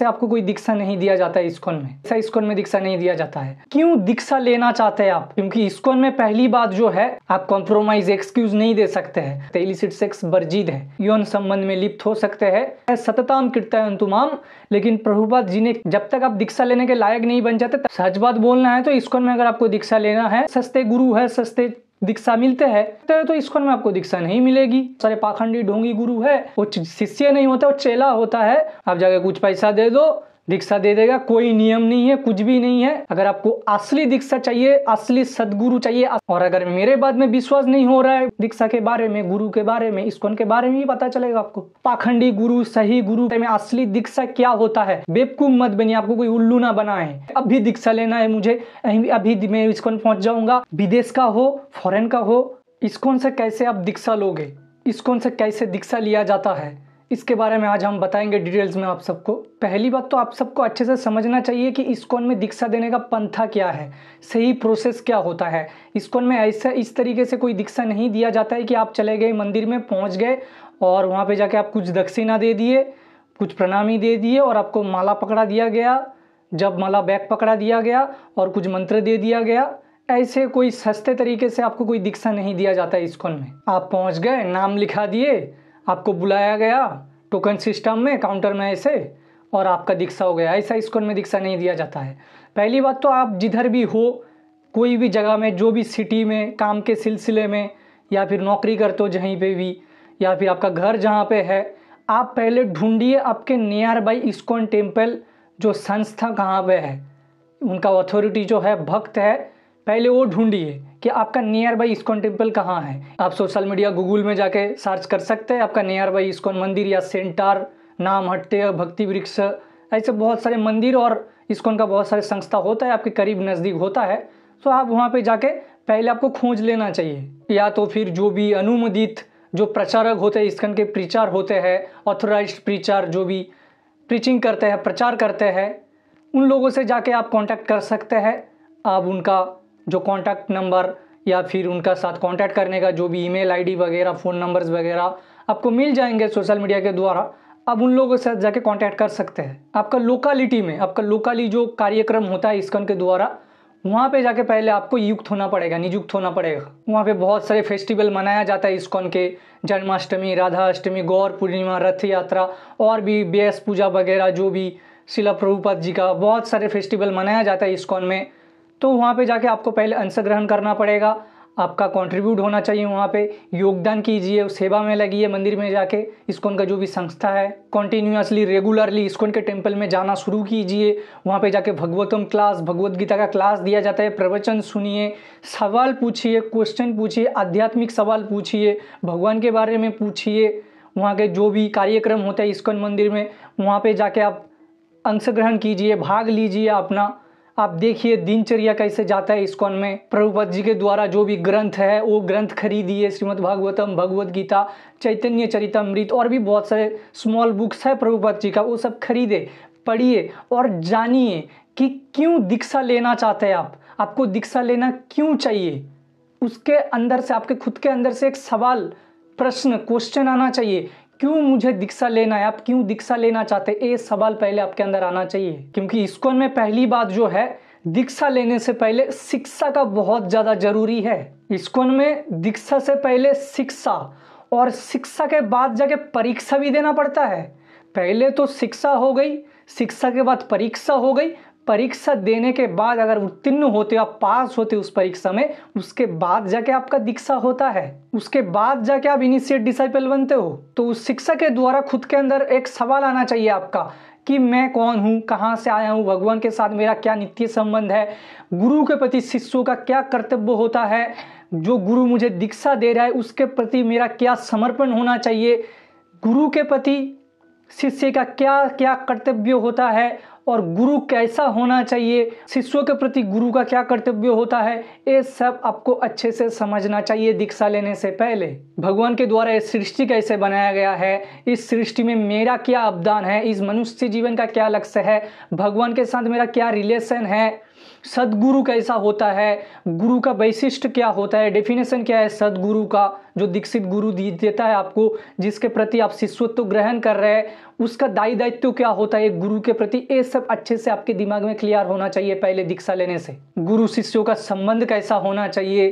से आपको कोई दीक्षा नहीं दिया जाता है इस्कॉन में ऐसा इस्कॉन में दीक्षा नहीं दिया जाता है क्यों दीक्षा लेना चाहते हैं आप क्योंकि इस्कॉन में पहली बात जो है आप कॉम्प्रोमाइज एक्सक्यूज नहीं दे सकते हैं इलिसिट सेक्स बर्जिद है यौन संबंध में लिप्त हो सकते हैं सतताम कीर्तन तुमाम लेकिन प्रभुपाद जी ने जब तक आप दीक्षा लेने के लायक नहीं बन जाते सच बात बोलना है तो इस्कॉन में अगर आपको दीक्षा लेना है सस्ते गुरु है सस्ते दीक्षा मिलते हैं तो, तो इसको में आपको दीक्षा नहीं मिलेगी सारे पाखंडी ढोंगी गुरु है वो शिष्य नहीं होता वो चेला होता है आप जाके कुछ पैसा दे दो दीक्षा दे देगा कोई नियम नहीं है कुछ भी नहीं है अगर आपको असली दीक्षा चाहिए असली सदगुरु चाहिए और अगर मेरे बाद में विश्वास नहीं हो रहा है दीक्षा के बारे में गुरु के बारे में इसकोन के बारे में ही पता चलेगा आपको पाखंडी गुरु सही गुरु में असली दीक्षा क्या होता है बेबकूम मत बनी आपको कोई उल्लू ना बनाए अभी दीक्षा लेना है मुझे अभी मैं इसकोन पहुंच जाऊंगा विदेश का हो फॉरेन का हो इसकोन से कैसे आप दीक्षा लोगे इसकोन से कैसे दीक्षा लिया जाता है इसके बारे में आज हम बताएंगे डिटेल्स में आप सबको पहली बात तो आप सबको अच्छे से समझना चाहिए कि इस्कॉन में दीक्षा देने का पंथा क्या है सही प्रोसेस क्या होता है इस्कॉन में ऐसा इस तरीके से कोई दीक्षा नहीं दिया जाता है कि आप चले गए मंदिर में पहुंच गए और वहां पे जाके आप कुछ दक्षिणा दे दिए कुछ प्रणामी दे दिए और आपको माला पकड़ा दिया गया जब माला बैग पकड़ा दिया गया और कुछ मंत्र दे दिया गया ऐसे कोई सस्ते तरीके से आपको कोई दीक्षा नहीं दिया जाता है इस्कॉन में आप पहुँच गए नाम लिखा दिए आपको बुलाया गया टोकन सिस्टम में काउंटर में ऐसे और आपका दीक्षा हो गया ऐसा स्कूल में दीक्षा नहीं दिया जाता है पहली बात तो आप जिधर भी हो कोई भी जगह में जो भी सिटी में काम के सिलसिले में या फिर नौकरी करते हो जहीं पे भी या फिर आपका घर जहाँ पे है आप पहले ढूंढिए आपके नियर बाई इस्कॉन टेम्पल जो संस्था कहाँ पे है उनका अथॉरिटी जो है भक्त है पहले वो ढूंढिए कि आपका नियर बाई इस्कॉन टेम्पल कहाँ है आप सोशल मीडिया गूगल में जाके सर्च कर सकते हैं आपका नियर बाई इस्कॉन मंदिर या सेंटर नाम हट्टे भक्ति वृक्ष ऐसे बहुत सारे मंदिर और इस्कॉन का बहुत सारे संस्था होता है आपके करीब नज़दीक होता है तो आप वहाँ पे जाके पहले आपको खोज लेना चाहिए या तो फिर जो भी अनुमोदित जो प्रचारक होते हैं इस्कन के प्रचार होते हैं ऑथोराइज प्रचार जो भी प्रीचिंग करते हैं प्रचार करते हैं उन लोगों से जाके आप कांटेक्ट कर सकते हैं आप उनका जो कॉन्टैक्ट नंबर या फिर उनका साथ कॉन्टैक्ट करने का जो भी ईमेल आईडी वगैरह फ़ोन नंबर्स वगैरह आपको मिल जाएंगे सोशल मीडिया के द्वारा आप उन लोगों के साथ जाके कॉन्टैक्ट कर सकते हैं आपका लोकालिटी में आपका लोकली जो कार्यक्रम होता है इसकन के द्वारा वहाँ पे जाके पहले आपको युक्त होना पड़ेगा नियुक्त होना पड़ेगा वहाँ पे बहुत सारे फेस्टिवल मनाया जाता है इस्कॉन के जन्माष्टमी राधा अष्टमी गौर पूर्णिमा रथ यात्रा और भी बेस पूजा वगैरह जो भी शिला प्रभुपद जी का बहुत सारे फेस्टिवल मनाया जाता है इस्कॉन में तो वहाँ पे जाके आपको पहले अंश ग्रहण करना पड़ेगा आपका कंट्रीब्यूट होना चाहिए वहाँ पे योगदान कीजिए सेवा में है मंदिर में जाके इसकोन का जो भी संस्था है कंटिन्यूसली रेगुलरली इसकोन के टेम्पल में जाना शुरू कीजिए वहाँ पे जाके भगवतम क्लास भगवत गीता का क्लास दिया जाता है प्रवचन सुनिए सवाल पूछिए क्वेश्चन पूछिए आध्यात्मिक सवाल पूछिए भगवान के बारे में पूछिए वहाँ के जो भी कार्यक्रम होता है इस्कोन मंदिर में वहाँ पर जाके आप अंश ग्रहण कीजिए भाग लीजिए अपना आप देखिए दिनचर्या कैसे जाता है इसकोन में प्रभुपत जी के द्वारा जो भी ग्रंथ है वो ग्रंथ खरीदिए श्रीमद् भागवतम भगवद गीता चैतन्य चरितमृत और भी बहुत सारे स्मॉल बुक्स है प्रभुपत जी का वो सब खरीदे पढ़िए और जानिए कि क्यों दीक्षा लेना चाहते हैं आप आपको दीक्षा लेना क्यों चाहिए उसके अंदर से आपके खुद के अंदर से एक सवाल प्रश्न क्वेश्चन आना चाहिए क्यों मुझे दीक्षा लेना है आप क्यों दीक्षा लेना चाहते हैं ये सवाल पहले आपके अंदर आना चाहिए क्योंकि इसकोन में पहली बात जो है दीक्षा लेने से पहले शिक्षा का बहुत ज़्यादा जरूरी है इसकोन में दीक्षा से पहले शिक्षा और शिक्षा के बाद जाके परीक्षा भी देना पड़ता है पहले तो शिक्षा हो गई शिक्षा के बाद परीक्षा हो गई परीक्षा देने के बाद अगर उत्तीर्ण होते हो आप पास होते हो उस परीक्षा में उसके बाद जाके आपका दीक्षा होता है उसके बाद जाके आप इनिशिएट डिसाइपल बनते हो तो उस शिक्षा के द्वारा खुद के अंदर एक सवाल आना चाहिए आपका कि मैं कौन हूँ कहाँ से आया हूँ भगवान के साथ मेरा क्या नित्य संबंध है गुरु के प्रति शिष्यों का क्या कर्तव्य होता है जो गुरु मुझे दीक्षा दे रहा है उसके प्रति मेरा क्या समर्पण होना चाहिए गुरु के प्रति शिष्य का क्या क्या कर्तव्य होता है और गुरु कैसा होना चाहिए शिष्यों के प्रति गुरु का क्या कर्तव्य होता है ये सब आपको अच्छे से समझना चाहिए दीक्षा लेने से पहले भगवान के द्वारा इस सृष्टि कैसे बनाया गया है इस सृष्टि में मेरा क्या अवदान है इस मनुष्य जीवन का क्या लक्ष्य है भगवान के साथ मेरा क्या रिलेशन है सदगुरु कैसा होता है गुरु का वैशिष्ट क्या होता है डेफिनेशन क्या है सदगुरु का जो दीक्षित गुरु देता है आपको जिसके प्रति आप शिष्यत्व ग्रहण कर रहे हैं उसका दायी दायित्व क्या होता है गुरु के प्रति ये सब अच्छे से आपके दिमाग में क्लियर होना चाहिए पहले दीक्षा लेने से गुरु शिष्यों का संबंध कैसा होना चाहिए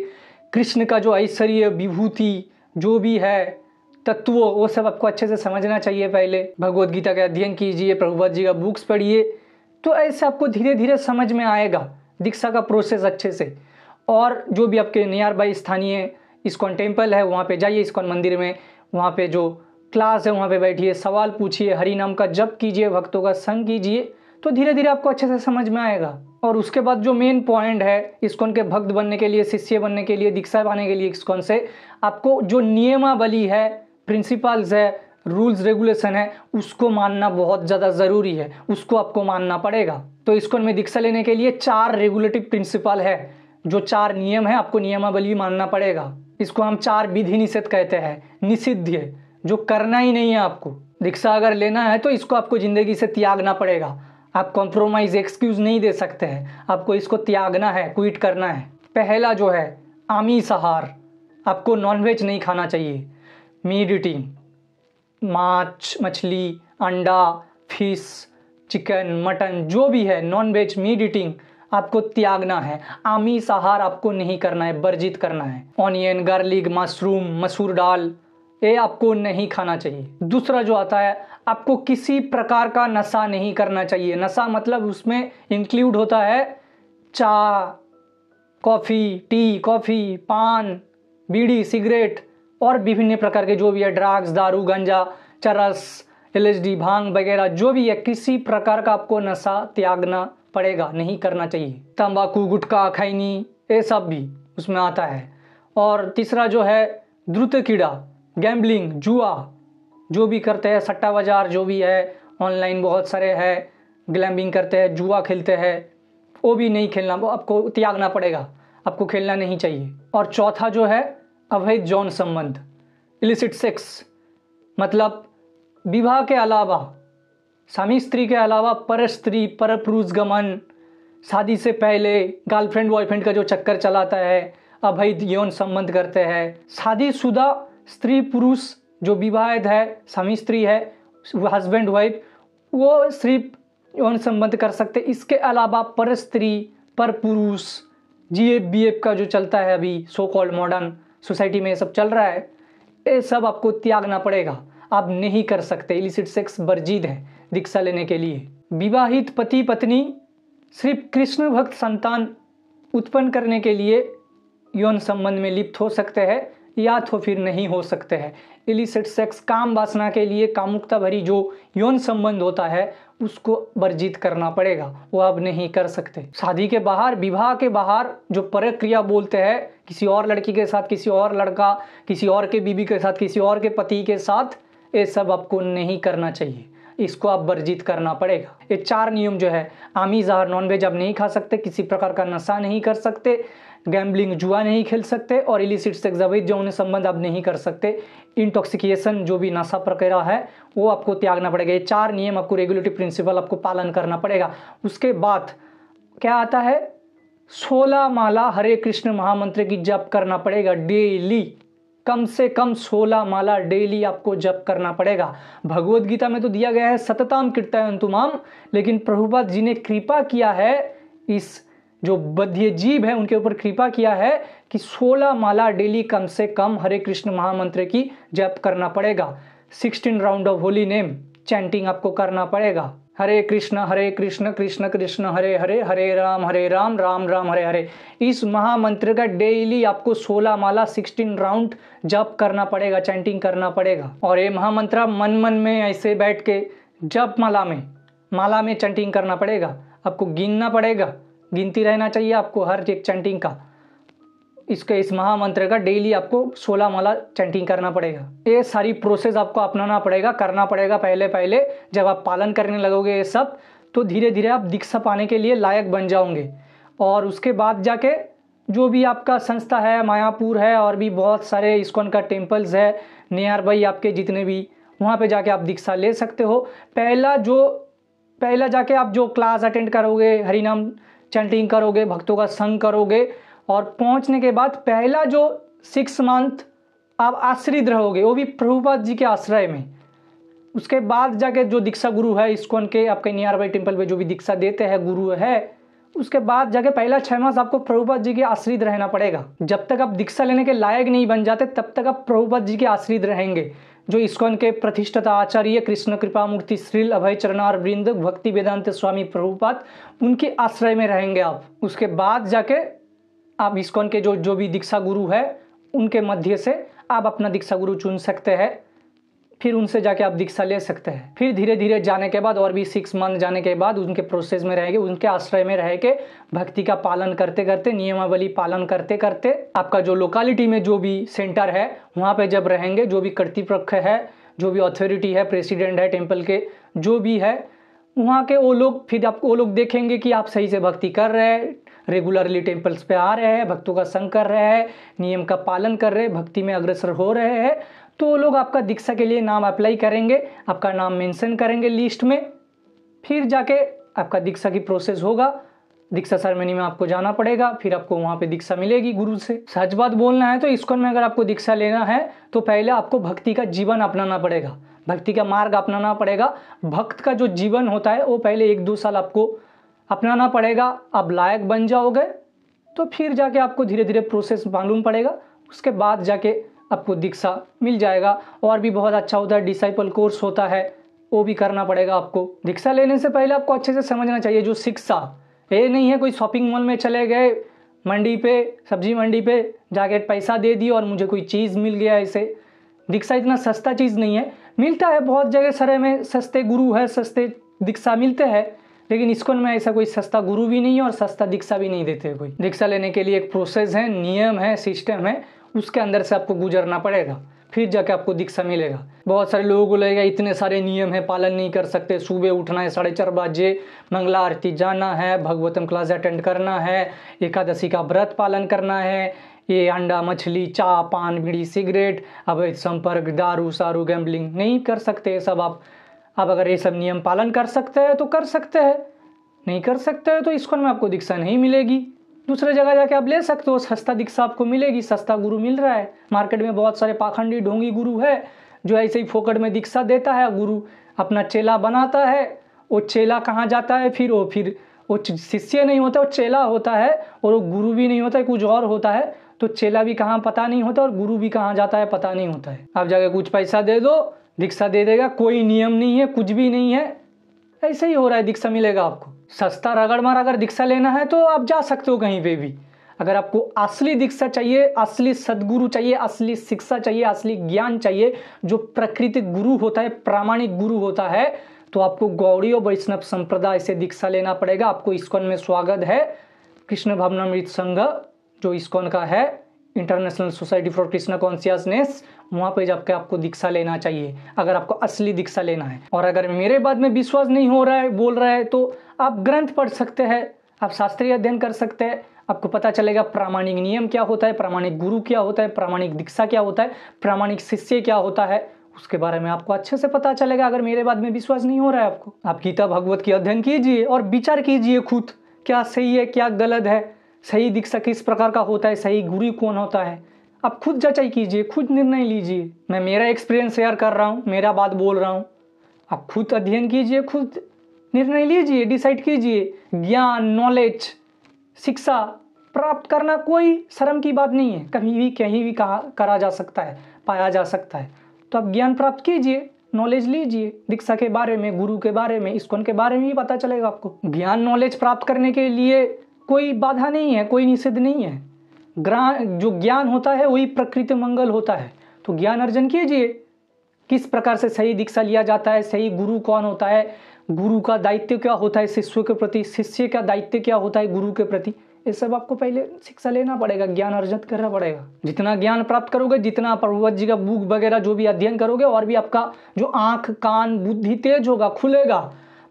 कृष्ण का जो ऐश्वर्य विभूति जो भी है तत्व वो सब आपको अच्छे से समझना चाहिए पहले भगवद गीता का अध्ययन कीजिए प्रभुपत जी का बुक्स पढ़िए तो ऐसे आपको धीरे धीरे समझ में आएगा दीक्षा का प्रोसेस अच्छे से और जो भी आपके नियर बाई स्थानीय इस्कॉन टेम्पल है वहाँ पे जाइए इस्कॉन मंदिर में वहाँ पे जो क्लास है वहाँ पे बैठिए सवाल पूछिए हरि नाम का जप कीजिए भक्तों का संग कीजिए तो धीरे धीरे आपको अच्छे से समझ में आएगा और उसके बाद जो मेन पॉइंट है इस्कॉन के भक्त बनने के लिए शिष्य बनने के लिए दीक्षा पाने के लिए इस्कॉन से आपको जो नियमावली है प्रिंसिपल्स है रूल्स रेगुलेशन है उसको मानना बहुत ज़्यादा ज़रूरी है उसको आपको मानना पड़ेगा तो इसको में दीक्षा लेने के लिए चार रेगुलेटिव प्रिंसिपल है जो चार नियम है आपको नियमावली मानना पड़ेगा इसको हम चार विधि निषेध कहते हैं निषिध्य जो करना ही नहीं है आपको दीक्षा अगर लेना है तो इसको आपको ज़िंदगी से त्यागना पड़ेगा आप कॉम्प्रोमाइज़ एक्सक्यूज़ नहीं दे सकते हैं आपको इसको त्यागना है क्विट करना है पहला जो है आमी आहार आपको नॉनवेज नहीं खाना चाहिए मीड ईटिंग माछ मछली अंडा फिश चिकन मटन जो भी है नॉन वेज मीट ईटिंग आपको त्यागना है आमिष आहार आपको नहीं करना है वर्जित करना है ऑनियन गार्लिक मशरूम मसूर दाल ये आपको नहीं खाना चाहिए दूसरा जो आता है आपको किसी प्रकार का नशा नहीं करना चाहिए नशा मतलब उसमें इंक्लूड होता है चाय कॉफ़ी टी कॉफ़ी पान बीड़ी सिगरेट और विभिन्न प्रकार के जो भी है ड्रग्स दारू गंजा चरस एलएसडी भांग वगैरह जो भी है किसी प्रकार का आपको नशा त्यागना पड़ेगा नहीं करना चाहिए तंबाकू गुटखा खैनी ये सब भी उसमें आता है और तीसरा जो है द्रुत कीड़ा गैम्बलिंग जुआ जो भी करते हैं सट्टा बाजार जो भी है ऑनलाइन बहुत सारे है ग्लैम्बिंग करते हैं जुआ खेलते हैं वो भी नहीं खेलना वो आपको त्यागना पड़ेगा आपको खेलना नहीं चाहिए और चौथा जो है अवैध जौन संबंध इलिसिट सेक्स मतलब विवाह के अलावा स्वामी स्त्री के अलावा पर स्त्री पर पुरुष गमन शादी से पहले गर्लफ्रेंड बॉयफ्रेंड का जो चक्कर चलाता है अभैध यौन संबंध करते हैं शादीशुदा स्त्री पुरुष जो विवाहित है स्वामी स्त्री है हस्बैंड वाइफ वो सिर्फ यौन संबंध कर सकते इसके अलावा पर स्त्री पर पुरुष जी एफ बी एफ का जो चलता है अभी सो कॉल्ड मॉडर्न सोसाइटी में ये सब चल रहा है ये सब आपको त्यागना पड़ेगा आप नहीं कर सकते इलिसिट सेक्स वर्जित है दीक्षा लेने के लिए विवाहित पति पत्नी सिर्फ कृष्ण भक्त संतान उत्पन्न करने के लिए यौन संबंध में लिप्त हो सकते हैं या तो फिर नहीं हो सकते हैं इलिसिट सेक्स काम वासना के लिए कामुकता भरी जो यौन संबंध होता है उसको वर्जित करना पड़ेगा वो अब नहीं कर सकते शादी के बाहर विवाह के बाहर जो प्रक्रिया बोलते हैं किसी और लड़की के साथ किसी और लड़का किसी और के बीबी के साथ किसी और के पति के साथ ये सब आपको नहीं करना चाहिए इसको आप वर्जित करना पड़ेगा ये चार नियम जो है आमीज आहार नॉनवेज आप नहीं खा सकते किसी प्रकार का नशा नहीं कर सकते गैम्बलिंग जुआ नहीं खेल सकते और इलिसिट सेक्स अवैध जौन संबंध आप नहीं कर सकते इंटॉक्सिकेशन जो भी नशा प्रक्रिया है वो आपको त्यागना पड़ेगा ये चार नियम आपको रेगुलेटरी प्रिंसिपल आपको पालन करना पड़ेगा उसके बाद क्या आता है सोलह माला हरे कृष्ण महामंत्र की जप करना पड़ेगा डेली कम से कम 16 माला डेली आपको जप करना पड़ेगा भगवत गीता में तो दिया गया है सतताम कीर्तयंतुमाम लेकिन प्रभुपाद जी ने कृपा किया है इस जो बद्य जीव है उनके ऊपर कृपा किया है कि 16 माला डेली कम से कम हरे कृष्ण महामंत्र की जप करना पड़ेगा 16 round of holy name chanting आपको करना पड़ेगा हरे कृष्ण हरे कृष्ण कृष्ण कृष्ण हरे हरे हरे राम हरे राम राम राम हरे हरे इस महामंत्र का डेली आपको 16 माला 16 राउंड जप करना पड़ेगा चैंटिंग करना पड़ेगा और ये महामंत्र मन मन में ऐसे बैठ के जप माला में माला में चैंटिंग करना पड़ेगा आपको गिनना पड़ेगा गिनती रहना चाहिए आपको हर एक चैंटिंग का इसका इस महामंत्र का डेली आपको सोलह माला चैंटिंग करना पड़ेगा ये सारी प्रोसेस आपको अपनाना पड़ेगा करना पड़ेगा पहले पहले जब आप पालन करने लगोगे ये सब तो धीरे धीरे आप दीक्षा पाने के लिए लायक बन जाओगे और उसके बाद जाके जो भी आपका संस्था है मायापुर है और भी बहुत सारे इस्कॉन का टेम्पल्स है नियर बाई आपके जितने भी वहाँ पे जाके आप दीक्षा ले सकते हो पहला जो पहला जाके आप जो क्लास अटेंड करोगे हरिनाम चैंटिंग करोगे भक्तों का संग करोगे और पहुंचने के बाद पहला जो सिक्स मंथ आप आश्रित रहोगे वो भी प्रभुपाद जी के आश्रय में उसके बाद जाके जो दीक्षा गुरु है इसकोन के आपके नियर बाई टेम्पल में जो भी दीक्षा देते हैं गुरु है उसके बाद जाके पहला छः मास आपको प्रभुपाद जी के आश्रित रहना पड़ेगा जब तक आप दीक्षा लेने के लायक नहीं बन जाते तब तक आप प्रभुपाद जी के आश्रित रहेंगे जो इस्कोन के प्रतिष्ठित आचार्य कृष्ण कृपा मूर्ति श्रील अभय चरणार वृंद भक्ति वेदांत स्वामी प्रभुपाद उनके आश्रय में रहेंगे आप उसके बाद जाके आप इस्कॉन के जो जो भी दीक्षा गुरु है उनके मध्य से आप अपना दीक्षा गुरु चुन सकते हैं फिर उनसे जाके आप दीक्षा ले सकते हैं फिर धीरे धीरे जाने के बाद और भी सिक्स मंथ जाने के बाद उनके प्रोसेस में रहेंगे उनके आश्रय में रह के भक्ति का पालन करते करते नियमावली पालन करते करते आपका जो लोकालिटी में जो भी सेंटर है वहाँ पे जब रहेंगे जो भी कर्तृपक्ष है जो भी अथॉरिटी है प्रेसिडेंट है टेम्पल के जो भी है वहाँ के वो लोग फिर आप वो लोग देखेंगे कि आप सही से भक्ति कर रहे हैं रेगुलरली टेम्पल्स पे आ रहे हैं भक्तों का संग कर रहे हैं नियम का पालन कर रहे हैं भक्ति में अग्रसर हो रहे हैं तो लोग आपका दीक्षा के लिए नाम अप्लाई करेंगे आपका नाम मेंशन करेंगे लिस्ट में फिर जाके आपका दीक्षा की प्रोसेस होगा दीक्षा सेरेमनी में आपको जाना पड़ेगा फिर आपको वहाँ पे दीक्षा मिलेगी गुरु से सच बात बोलना है तो इसकोन में अगर आपको दीक्षा लेना है तो पहले आपको भक्ति का जीवन अपनाना पड़ेगा भक्ति का मार्ग अपनाना पड़ेगा भक्त का जो जीवन होता है वो पहले एक दो साल आपको अपनाना पड़ेगा आप लायक बन जाओगे तो फिर जाके आपको धीरे धीरे प्रोसेस मालूम पड़ेगा उसके बाद जाके आपको दीक्षा मिल जाएगा और भी बहुत अच्छा होता है डिसाइपल कोर्स होता है वो भी करना पड़ेगा आपको दीक्षा लेने से पहले आपको अच्छे से समझना चाहिए जो शिक्षा ये नहीं है कोई शॉपिंग मॉल में चले गए मंडी पे सब्जी मंडी पे जाके पैसा दे दिए और मुझे कोई चीज़ मिल गया ऐसे दीक्षा इतना सस्ता चीज़ नहीं है मिलता है बहुत जगह सरे में सस्ते गुरु है सस्ते दीक्षा मिलते हैं लेकिन इसकोन में ऐसा कोई सस्ता गुरु भी नहीं है और सस्ता दीक्षा भी नहीं देते कोई दीक्षा लेने के लिए एक प्रोसेस है नियम है सिस्टम है उसके अंदर से आपको गुजरना पड़ेगा फिर जाके आपको दीक्षा मिलेगा बहुत सारे लोगों को लगेगा इतने सारे नियम है पालन नहीं कर सकते सुबह उठना है साढ़े चार बजे मंगला आरती जाना है भगवतम क्लास अटेंड करना है एकादशी का व्रत पालन करना है ये अंडा मछली चा पान बीड़ी सिगरेट अब संपर्क दारू सारू गैम्बलिंग नहीं कर सकते सब आप आप अगर ये सब नियम पालन कर सकते हैं तो कर सकते हैं नहीं कर सकते हैं तो इस्कॉन में आपको दीक्षा नहीं मिलेगी दूसरे जगह जाके आप ले सकते हो सस्ता दीक्षा आपको मिलेगी सस्ता गुरु मिल रहा है मार्केट में बहुत सारे पाखंडी ढोंगी गुरु है जो ऐसे ही फोकट में दीक्षा देता है गुरु अपना चेला बनाता है वो चेला कहाँ जाता है फिर वो फिर वो शिष्य नहीं होता वो चेला होता है और वो गुरु भी नहीं होता है कुछ और होता है तो चेला भी कहाँ पता नहीं होता और गुरु भी कहाँ जाता है पता नहीं होता है आप जाके कुछ पैसा दे दो दीक्षा दे देगा कोई नियम नहीं है कुछ भी नहीं है ऐसे ही हो रहा है दीक्षा मिलेगा आपको सस्ता रगड़ मार अगर दीक्षा लेना है तो आप जा सकते हो कहीं पे भी अगर आपको असली दीक्षा चाहिए असली सदगुरु चाहिए असली शिक्षा चाहिए असली ज्ञान चाहिए जो प्रकृतिक गुरु होता है प्रामाणिक गुरु होता है तो आपको गौड़ी और वैष्णव संप्रदाय से दीक्षा लेना पड़ेगा आपको इस्कॉन में स्वागत है कृष्ण भावनामृत संघ जो इस्कॉन का है international society for Krishna consciousness वहाँ पर जाकर आपको दीक्षा लेना चाहिए अगर आपको असली दीक्षा लेना है और अगर मेरे बाद में विश्वास नहीं हो रहा है बोल रहा है तो आप ग्रंथ पढ़ सकते हैं आप शास्त्रीय अध्ययन कर सकते हैं आपको पता चलेगा प्रामाणिक नियम क्या होता है प्रामाणिक गुरु क्या होता है प्रामाणिक दीक्षा क्या होता है प्रामाणिक शिष्य क्या होता है उसके बारे में आपको अच्छे से पता चलेगा अगर मेरे बाद में विश्वास नहीं हो रहा है आपको आप गीता भगवत की अध्ययन कीजिए और विचार कीजिए खुद क्या सही है क्या गलत है सही दीक्षा किस प्रकार का होता है सही गुरु कौन होता है आप खुद जचाई कीजिए खुद निर्णय लीजिए मैं मेरा एक्सपीरियंस शेयर कर रहा हूँ मेरा बात बोल रहा हूँ आप खुद अध्ययन कीजिए खुद निर्णय लीजिए डिसाइड कीजिए ज्ञान नॉलेज शिक्षा प्राप्त करना कोई शर्म की बात नहीं है कभी भी कहीं भी कहा करा जा सकता है पाया जा सकता है तो आप ज्ञान प्राप्त कीजिए नॉलेज लीजिए दीक्षा के बारे में गुरु के बारे में इसकोन के बारे में ही पता चलेगा आपको ज्ञान नॉलेज प्राप्त करने के लिए कोई बाधा नहीं है कोई निषेध नहीं है ग्रह जो ज्ञान होता है वही प्रकृति मंगल होता है तो ज्ञान अर्जन कीजिए किस प्रकार से सही दीक्षा लिया जाता है सही गुरु कौन होता है गुरु का दायित्व क्या होता है शिष्यों के प्रति शिष्य का दायित्व क्या होता है गुरु के प्रति ये सब आपको पहले शिक्षा लेना पड़ेगा ज्ञान अर्जित करना पड़ेगा जितना ज्ञान प्राप्त करोगे जितना पर्वत जी का बुक वगैरह जो भी अध्ययन करोगे और भी आपका जो आँख कान बुद्धि तेज होगा खुलेगा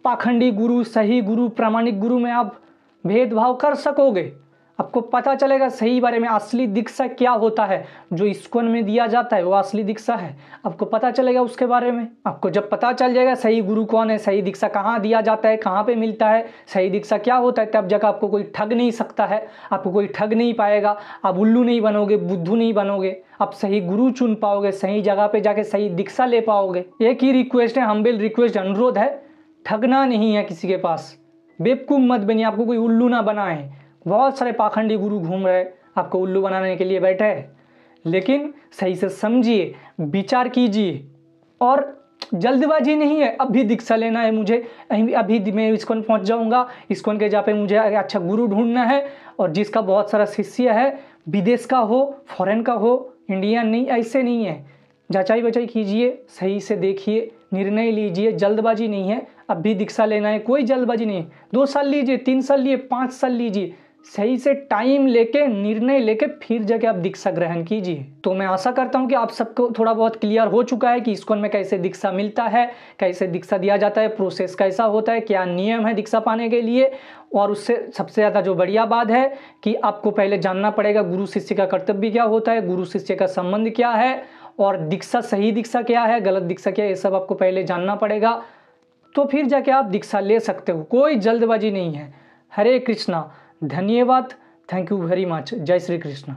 पाखंडी गुरु सही गुरु प्रामाणिक गुरु में आप भेदभाव कर सकोगे आपको पता चलेगा सही बारे में असली दीक्षा क्या होता है जो इस्कोन में दिया जाता है वो असली दीक्षा है आपको पता चलेगा उसके बारे में आपको जब पता चल जाएगा सही गुरु कौन है सही दीक्षा कहाँ दिया जाता है कहाँ पे मिलता है सही दीक्षा क्या होता है तब जगह आपको कोई ठग नहीं सकता है आपको कोई ठग नहीं पाएगा आप उल्लू नहीं बनोगे बुद्धू नहीं बनोगे आप सही गुरु चुन पाओगे सही जगह पर जाके सही दीक्षा ले पाओगे एक ही रिक्वेस्ट है हम्बेल रिक्वेस्ट अनुरोध है ठगना नहीं है किसी के पास बेवकूफ़ मत बनिए आपको कोई उल्लू ना बनाए बहुत सारे पाखंडी गुरु घूम रहे आपको उल्लू बनाने के लिए बैठे लेकिन सही से समझिए विचार कीजिए और जल्दबाजी नहीं है अभी दीक्षा लेना है मुझे अभी मैं इसकोन पहुंच जाऊंगा इसकोन के जा पे मुझे अच्छा गुरु ढूंढना है और जिसका बहुत सारा शिष्य है विदेश का हो फॉरेन का हो इंडिया नहीं ऐसे नहीं है जाचाई बचाई कीजिए सही से देखिए निर्णय लीजिए जल्दबाजी नहीं है अभी दीक्षा लेना है कोई जल्दबाजी नहीं है दो साल लीजिए तीन साल लिए पाँच साल लीजिए सही से टाइम लेके निर्णय लेके फिर जाके आप दीक्षा ग्रहण कीजिए तो मैं आशा करता हूँ कि आप सबको थोड़ा बहुत क्लियर हो चुका है कि इसकोन में कैसे दीक्षा मिलता है कैसे दीक्षा दिया जाता है प्रोसेस कैसा होता है क्या नियम है दीक्षा पाने के लिए और उससे सबसे ज़्यादा जो बढ़िया बात है कि आपको पहले जानना पड़ेगा गुरु शिष्य का कर्तव्य क्या होता है गुरु शिष्य का संबंध क्या है और दीक्षा सही दीक्षा क्या है गलत दीक्षा क्या है ये सब आपको पहले जानना पड़ेगा तो फिर जाके आप दीक्षा ले सकते हो कोई जल्दबाजी नहीं है हरे कृष्णा धन्यवाद थैंक यू वेरी मच जय श्री कृष्ण